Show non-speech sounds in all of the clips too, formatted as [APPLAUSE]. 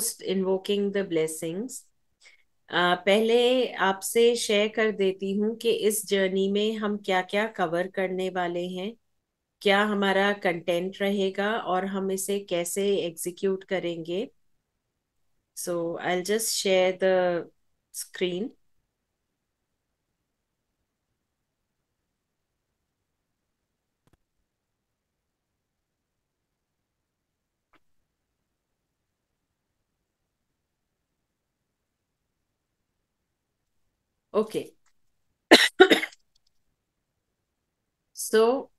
Post invoking the blessings पहले आपसे share कर देती हूँ कि इस जर्नी में हम क्या क्या कवर करने वाले हैं क्या हमारा कंटेंट रहेगा और हम इसे कैसे एग्जीक्यूट करेंगे so I just share the screen Okay. so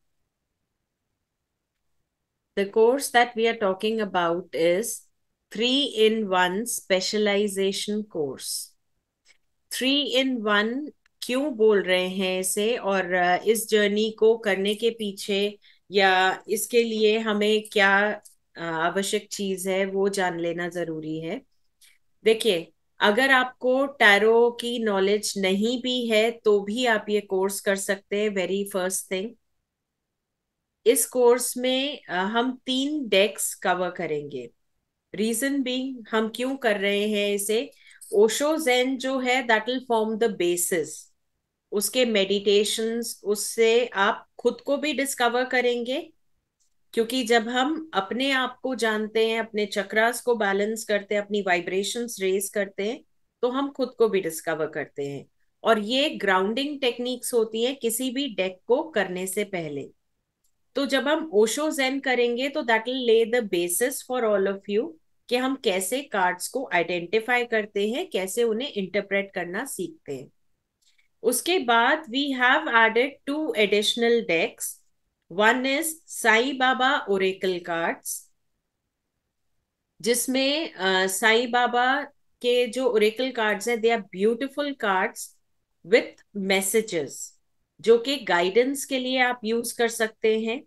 the course that we are talking about is 3 in 1 specialization course. 3 in 1 क्यों बोल रहे हैं इसे और इस जर्नी को करने के पीछे या इसके लिए हमें क्या आवश्यक चीज है वो जान लेना जरूरी है देखिए अगर आपको टैरो की नॉलेज नहीं भी है तो भी आप ये कोर्स कर सकते हैं वेरी फर्स्ट थिंग इस कोर्स में हम तीन डेक्स कवर करेंगे रीजन बी हम क्यों कर रहे हैं इसे ओशो जेन जो है that will form the basis उसके मेडिटेशंस उससे आप खुद को भी डिस्कवर करेंगे क्योंकि जब हम अपने आप को जानते हैं अपने चक्रास को बैलेंस करते हैं अपनी वाइब्रेशंस रेज करते हैं तो हम खुद को भी डिस्कवर करते हैं और ये ग्राउंडिंग टेक्निक्स होती है किसी भी डेक को करने से पहले तो जब हम ओशो जेन करेंगे तो that will lay the basis for all of you कि हम कैसे कार्ड्स को आइडेंटिफाई करते हैं कैसे उन्हें इंटरप्रेट करना सीखते हैं उसके बाद we have added two additional decks one is Sai Baba oracle cards जिसमें साई बाबा के जो ओरेकल कार्ड्स हैं they are beautiful cards with messages जो कि गाइडेंस के लिए आप यूज कर सकते हैं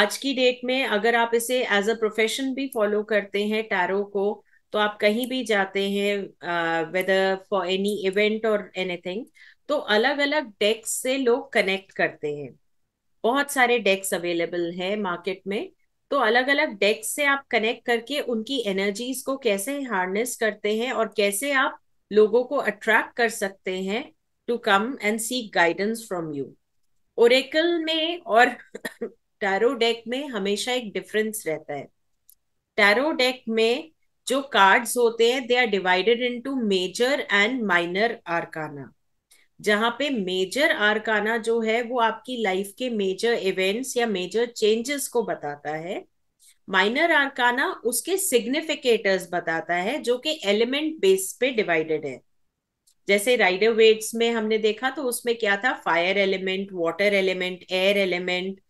आज की डेट में अगर आप इसे एज अ प्रोफेशन भी फॉलो करते हैं टैरो को तो आप कहीं भी जाते हैं वेदर फॉर एनी इवेंट और एनीथिंग तो अलग अलग डेक्स से लोग कनेक्ट करते हैं बहुत सारे डेक्स अवेलेबल है मार्केट में तो अलग अलग डेक्स से आप कनेक्ट करके उनकी एनर्जीज को कैसे हार्नेस करते हैं और कैसे आप लोगों को अट्रैक्ट कर सकते हैं to come and seek guidance from you oracle में और टैरो [COUGHS] डेक में हमेशा एक डिफरेंस रहता है टैरो डेक में जो कार्ड्स होते हैं they are divided into major and minor arcana जहां पे मेजर आरकाना जो है वो आपकी लाइफ के मेजर इवेंट्स या मेजर चेंजेस को बताता है माइनर आरकाना उसके सिग्निफिकेटर्स बताता है जो कि एलिमेंट बेस पे डिवाइडेड है जैसे राइडर वेट्स में हमने देखा तो उसमें क्या था fire element water element air element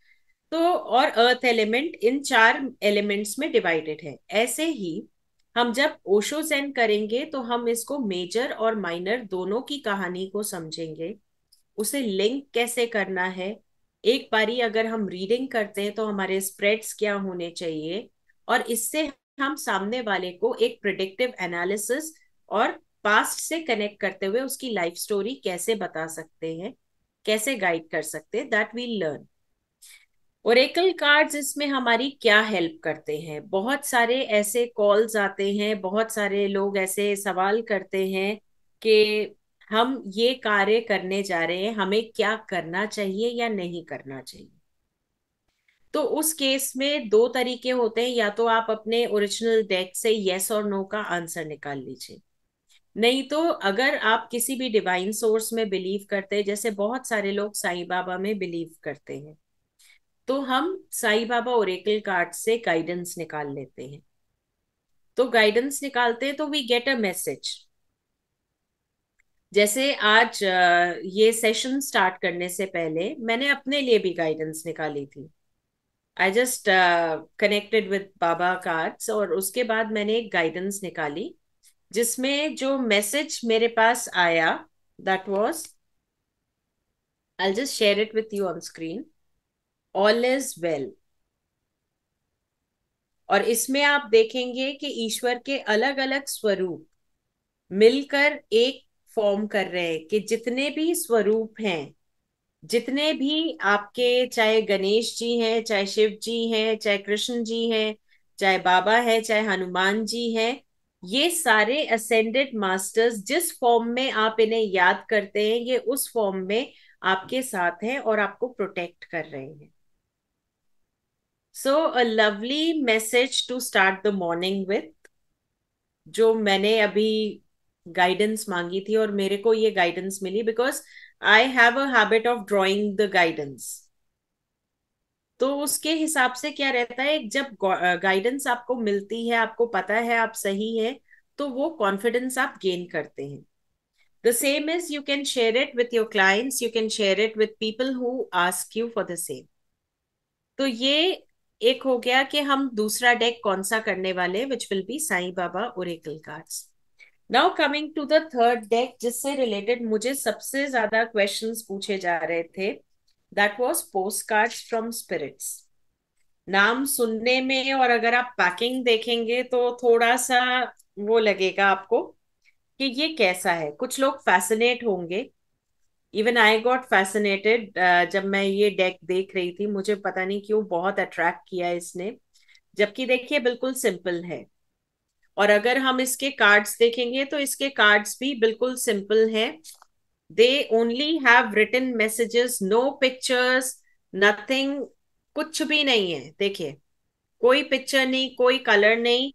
तो और अर्थ एलिमेंट इन चार एलिमेंट्स में डिवाइडेड है ऐसे ही हम जब ओशो सेंड करेंगे तो हम इसको मेजर और माइनर दोनों की कहानी को समझेंगे उसे लिंक कैसे करना है एक बारी अगर हम रीडिंग करते हैं तो हमारे स्प्रेड्स क्या होने चाहिए और इससे हम सामने वाले को एक प्रिडिक्टिव एनालिसिस और पास्ट से कनेक्ट करते हुए उसकी लाइफ स्टोरी कैसे बता सकते हैं कैसे गाइड कर सकते हैं that we learn oracle cards इसमें हमारी क्या हेल्प करते हैं बहुत सारे ऐसे कॉल्स आते हैं बहुत सारे लोग ऐसे सवाल करते हैं कि हम ये कार्य करने जा रहे हैं हमें क्या करना चाहिए या नहीं करना चाहिए तो उस केस में दो तरीके होते हैं या तो आप अपने ओरिजिनल डेक से यस और नो का आंसर निकाल लीजिए नहीं तो अगर आप किसी भी डिवाइन सोर्स में बिलीव करते हैं जैसे बहुत सारे लोग साईं बाबा में बिलीव करते हैं तो हम साई बाबा ओरेकल कार्ड से गाइडेंस निकाल लेते हैं तो गाइडेंस निकालते हैं तो वी गेट अ मैसेज जैसे आज ये सेशन स्टार्ट करने से पहले मैंने अपने लिए भी गाइडेंस निकाली थी I just connected with Baba cards और उसके बाद मैंने एक गाइडेंस निकाली जिसमें जो मैसेज मेरे पास आया that was I just share it with you on screen all is well और इसमें आप देखेंगे कि ईश्वर के अलग अलग स्वरूप मिलकर एक फॉर्म कर रहे हैं कि जितने भी स्वरूप हैं जितने भी आपके चाहे गणेश जी हैं चाहे शिव जी हैं चाहे कृष्ण जी हैं चाहे बाबा है चाहे हनुमान जी हैं ये सारे असेंडेड मास्टर्स जिस फॉर्म में आप इन्हें याद करते हैं ये उस फॉर्म में आपके साथ हैं और आपको प्रोटेक्ट कर रहे हैं so a lovely message to start the morning with जो मैंने अभी गाइडेंस मांगी थी और मेरे को ये गाइडेंस मिली because I have a habit of drawing the guidance तो उसके हिसाब से क्या रहता है जब गाइडेंस आपको मिलती है आपको पता है आप सही है तो वो कॉन्फिडेंस आप गेन करते हैं the same is you can share it with your clients you can share it with people who ask you for the same तो ये एक हो गया कि हम दूसरा डेक कौन सा करने वाले which will be Sai Baba oracle cards now coming to the third deck जिससे रिलेटेड मुझे सबसे ज्यादा क्वेश्चन पूछे जा रहे थे that was postcard from spirits नाम सुनने में और अगर आप पैकिंग देखेंगे तो थोड़ा सा वो लगेगा आपको कि ये कैसा है कुछ लोग फैसिनेट होंगे इवन आई गॉट फैसिनेटेड जब मैं ये डेक देख रही थी मुझे पता नहीं क्यों बहुत अट्रैक्ट किया इसने जबकि देखिए बिल्कुल सिंपल है और अगर हम इसके कार्ड्स देखेंगे तो इसके कार्ड्स भी बिल्कुल सिंपल हैं they only have written messages no pictures nothing कुछ भी नहीं है देखिए कोई पिक्चर नहीं कोई कलर नहीं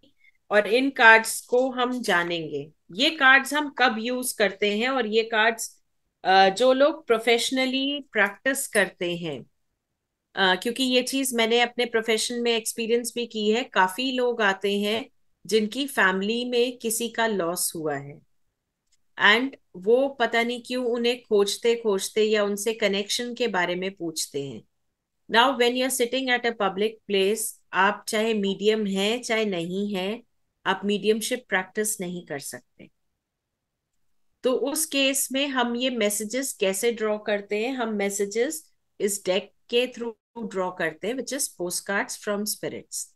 और इन कार्ड्स को हम जानेंगे ये कार्ड्स हम कब यूज करते हैं और ये कार्ड्स जो लोग प्रोफेशनली प्रैक्टिस करते हैं क्योंकि ये चीज मैंने अपने प्रोफेशन में एक्सपीरियंस भी की है काफी लोग आते हैं जिनकी फैमिली में किसी का लॉस हुआ है एंड वो पता नहीं क्यों उन्हें खोजते खोजते या उनसे कनेक्शन के बारे में पूछते हैं now when you are sitting at a public place आप चाहे मीडियम है चाहे नहीं है आप मीडियमशिप प्रैक्टिस नहीं कर सकते तो उस केस में हम ये मैसेजेस कैसे ड्रॉ करते हैं हम मैसेजेस इस डेक के थ्रू ड्रॉ करते हैं which is postcard from spirits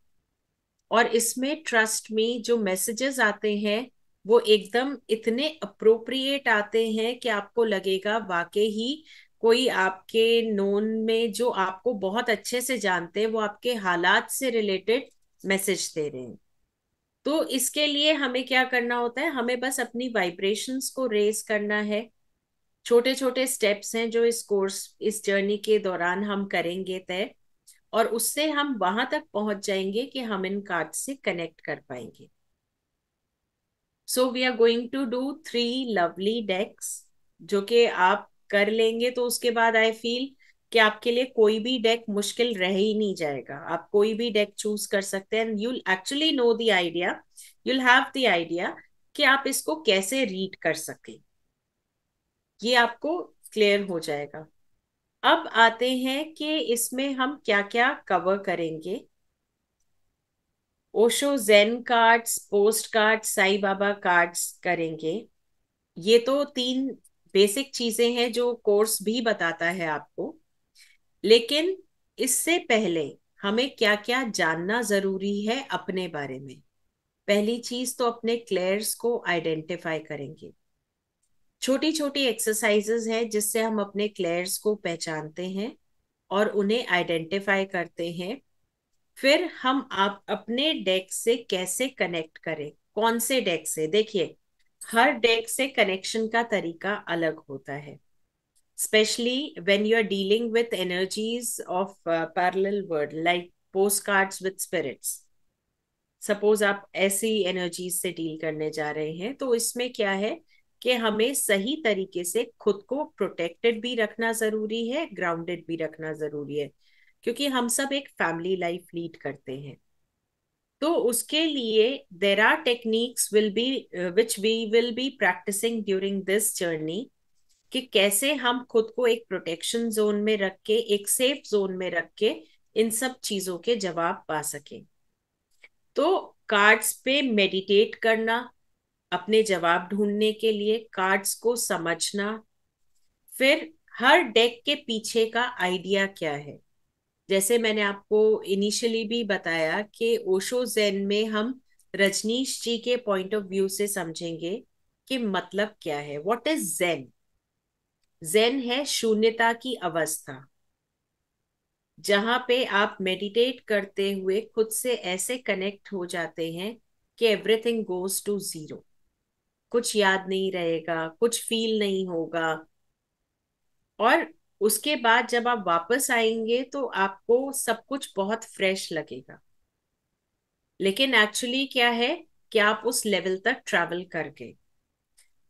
और इसमें ट्रस्ट में जो मैसेजेस आते हैं वो एकदम इतने अप्रोप्रिएट आते हैं कि आपको लगेगा वाकई ही कोई आपके नोन में जो आपको बहुत अच्छे से जानते हैं वो आपके हालात से रिलेटेड मैसेज दे रहे हैं तो इसके लिए हमें क्या करना होता है हमें बस अपनी वाइब्रेशंस को रेज करना है छोटे छोटे स्टेप्स हैं जो इस कोर्स इस जर्नी के दौरान हम करेंगे तय और उससे हम वहां तक पहुंच जाएंगे कि हम इन कार्ड से कनेक्ट कर पाएंगे so we are going to do three lovely decks जो कि आप कर लेंगे तो उसके बाद आई फील कि आपके लिए कोई भी डेक मुश्किल रह ही नहीं जाएगा आप कोई भी डेक चूज कर सकते हैं you'll actually know the idea you'll have the idea कि आप इसको कैसे रीड कर सके ये आपको क्लियर हो जाएगा अब आते हैं कि इसमें हम क्या क्या कवर करेंगे Osho Zen cards postcard Sai Baba cards करेंगे ये तो तीन बेसिक चीजें हैं जो कोर्स भी बताता है आपको लेकिन इससे पहले हमें क्या क्या जानना जरूरी है अपने बारे में पहली चीज तो अपने क्लेयर्स को आइडेंटिफाई करेंगे छोटी छोटी एक्सरसाइजेस हैं जिससे हम अपने क्लेयर्स को पहचानते हैं और उन्हें आइडेंटिफाई करते हैं फिर हम आप अपने डेक से कैसे कनेक्ट करें कौन से डेक से देखिए हर डेक से कनेक्शन का तरीका अलग होता है especially when you're dealing with energies of uh, parallel world like postcards with spirits suppose आप ऐसी एनर्जीज से डील करने जा रहे हैं तो इसमें क्या है कि हमें सही तरीके से खुद को प्रोटेक्टेड भी रखना जरूरी है ग्राउंडेड भी रखना जरूरी है क्योंकि हम सब एक फैमिली लाइफ लीड करते हैं तो उसके लिए there are techniques will be which we will be practising during this journey कि कैसे हम खुद को एक प्रोटेक्शन जोन में रख के एक सेफ जोन में रख के इन सब चीजों के जवाब पा सके तो कार्ड्स पे मेडिटेट करना अपने जवाब ढूंढने के लिए कार्ड्स को समझना फिर हर डेक के पीछे का आइडिया क्या है जैसे मैंने आपको इनिशियली भी बताया कि ओशो जैन में हम रजनीश जी के पॉइंट ऑफ व्यू से समझेंगे कि मतलब क्या है व्हाट इज जैन जेन है शून्यता की अवस्था जहां पे आप मेडिटेट करते हुए खुद से ऐसे कनेक्ट हो जाते हैं कि एवरीथिंग गोज टू जीरो कुछ याद नहीं रहेगा कुछ फील नहीं होगा और उसके बाद जब आप वापस आएंगे तो आपको सब कुछ बहुत फ्रेश लगेगा लेकिन एक्चुअली क्या है कि आप उस लेवल तक ट्रैवल कर गए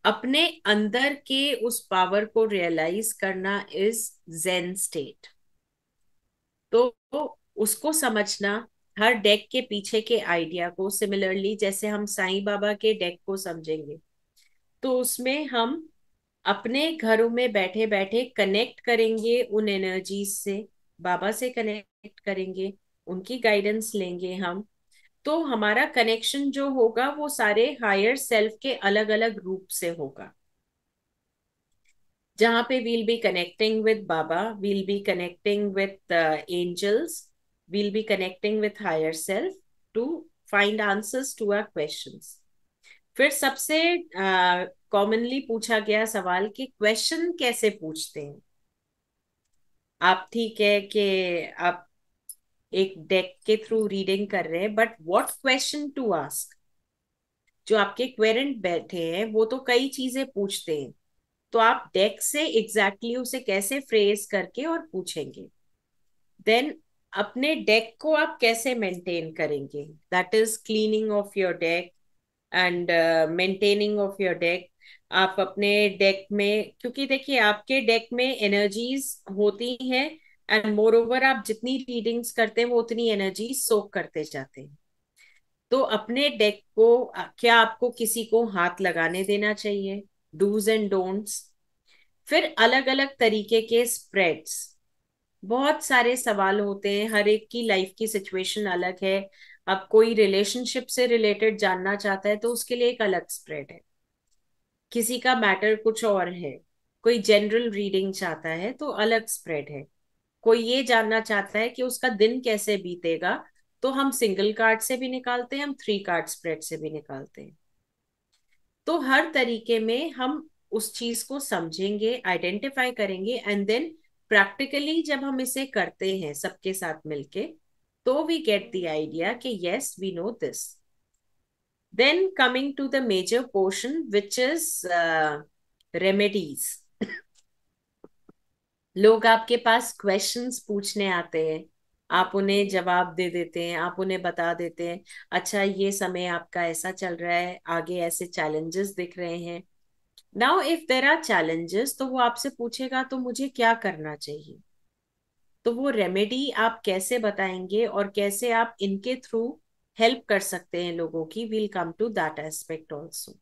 अपने अंदर के उस पावर को रियलाइज करना इज जेन स्टेट तो उसको समझना हर डेक के पीछे के आइडिया को सिमिलरली जैसे हम साईं बाबा के डेक को समझेंगे तो उसमें हम अपने घरों में बैठे बैठे कनेक्ट करेंगे उन एनर्जीज से बाबा से कनेक्ट करेंगे उनकी गाइडेंस लेंगे हम तो हमारा कनेक्शन जो होगा वो सारे हायर सेल्फ के अलग अलग रूप से होगा जहां पे we'll be connecting with Baba we'll be connecting with angels we'll be connecting with higher self to find answers to our question फिर सबसे कॉमनली uh, पूछा गया सवाल कि क्वेश्चन कैसे पूछते हैं आप ठीक है कि आप एक डेक के थ्रू रीडिंग कर रहे हैं but what question to ask जो आपके क्वेरेंट बैठे हैं वो तो कई चीजें पूछते हैं तो आप डेक से एग्जैक्टली exactly उसे कैसे फ्रेज करके और पूछेंगे देन अपने डेक को आप कैसे मेंटेन करेंगे that is cleaning of your deck and maintaining of your deck आप अपने डेक में क्योंकि देखिए आपके डेक में एनर्जीज होती हैं एंड मोर ओवर आप जितनी रीडिंग्स करते हैं वो उतनी एनर्जी सोख करते जाते हैं तो अपने डेक को क्या आपको किसी को हाथ लगाने देना चाहिए डूज एंड डोंट्स फिर अलग अलग तरीके के स्प्रेड्स बहुत सारे सवाल होते हैं हर एक की लाइफ की सिचुएशन अलग है अब कोई रिलेशनशिप से रिलेटेड जानना चाहता है तो उसके लिए एक अलग स्प्रेड है किसी का मैटर कुछ और है कोई जनरल रीडिंग चाहता है तो अलग स्प्रेड है कोई ये जानना चाहता है कि उसका दिन कैसे बीतेगा तो हम सिंगल कार्ड से भी निकालते हैं हम थ्री कार्ड स्प्रेड से भी निकालते हैं तो हर तरीके में हम उस चीज को समझेंगे आइडेंटिफाई करेंगे एंड देन प्रैक्टिकली जब हम इसे करते हैं सबके साथ मिलके तो वी गेट द आइडिया कि yes we know this then coming to the major portion which is remedies लोग आपके पास क्वेश्चंस पूछने आते हैं आप उन्हें जवाब दे देते हैं आप उन्हें बता देते हैं अच्छा ये समय आपका ऐसा चल रहा है आगे ऐसे चैलेंजेस दिख रहे हैं now if there are challenges तो वो आपसे पूछेगा तो मुझे क्या करना चाहिए तो वो रेमेडी आप कैसे बताएंगे और कैसे आप इनके थ्रू हेल्प कर सकते हैं लोगों की will come to that aspect also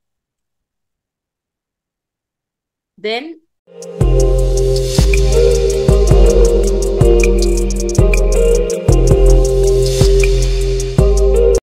then Thank